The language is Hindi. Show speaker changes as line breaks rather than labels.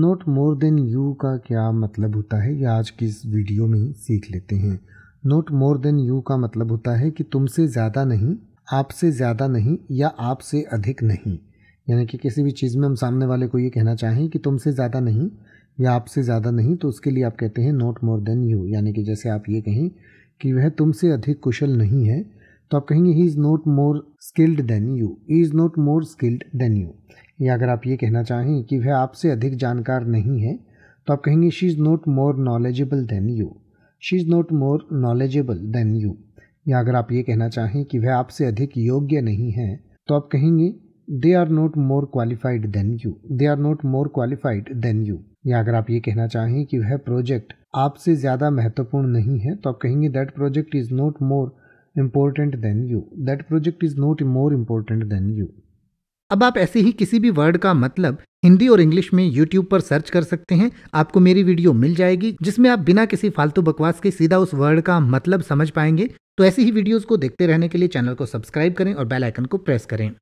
नोट मोर देन यू का क्या मतलब होता है ये आज की इस वीडियो में सीख लेते हैं नोट मोर देन यू का मतलब होता है कि तुमसे ज़्यादा नहीं आपसे ज़्यादा नहीं या आपसे अधिक नहीं यानी कि किसी भी चीज़ में हम सामने वाले को ये कहना चाहें कि तुमसे ज़्यादा नहीं या आपसे ज़्यादा नहीं तो उसके लिए आप कहते हैं नोट मोर देन यू यानी कि जैसे आप ये कहें कि वह तुमसे अधिक कुशल नहीं है तो आप कहेंगे he is not more skilled than you he is not more skilled than you या अगर आप ये कहना चाहें कि वह आपसे अधिक जानकार नहीं है तो आप कहेंगे she is not more knowledgeable than you she is not more knowledgeable than you या अगर आप ये कहना चाहें कि वह आपसे अधिक योग्य नहीं है तो आप कहेंगे they are not more qualified than you they are not more qualified than you या अगर आप ये कहना चाहें कि वह प्रोजेक्ट आपसे ज़्यादा महत्वपूर्ण नहीं है तो आप कहेंगे that project is not more important than you that project is not more important
than you अब आप ऐसे ही किसी भी वर्ड का मतलब हिंदी और इंग्लिश में यूट्यूब पर सर्च कर सकते हैं आपको मेरी वीडियो मिल जाएगी जिसमें आप बिना किसी फालतू बकवास के सीधा उस वर्ड का मतलब समझ पाएंगे तो ऐसी ही वीडियोस को देखते रहने के लिए चैनल को सब्सक्राइब करें और बेल आइकन को प्रेस करें